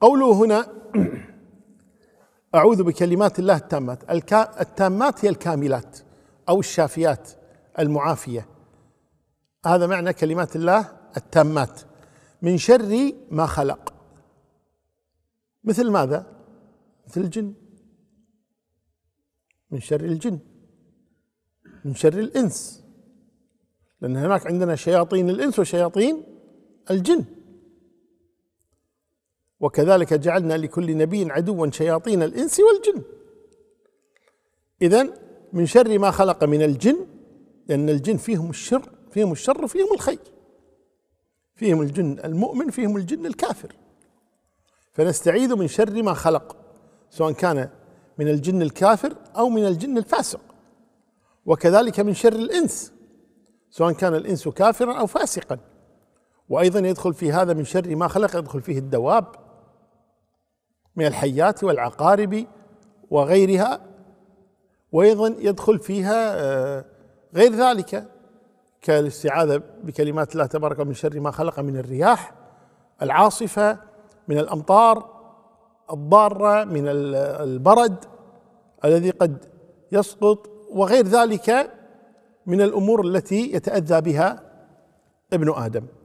قوله هنا أعوذ بكلمات الله التامات التامات هي الكاملات أو الشافيات المعافية هذا معنى كلمات الله التامات من شر ما خلق مثل ماذا؟ مثل الجن من شر الجن من شر الإنس لأن هناك عندنا شياطين الإنس وشياطين الجن وكذلك جعلنا لكل نبي عدوا شياطين الانس والجن اذا من شر ما خلق من الجن لان الجن فيهم الشر فيهم الشر فيهم الخير فيهم الجن المؤمن فيهم الجن الكافر فنستعيذ من شر ما خلق سواء كان من الجن الكافر او من الجن الفاسق وكذلك من شر الانس سواء كان الانس كافرا او فاسقا وايضا يدخل في هذا من شر ما خلق يدخل فيه الدواب من الحيات والعقارب وغيرها وايضا يدخل فيها آه، غير ذلك كالاستعاذه بكلمات الله تبارك من شر ما خلق من الرياح العاصفه من الامطار الضاره من البرد الذي قد يسقط وغير ذلك من الامور التي يتاذى بها ابن ادم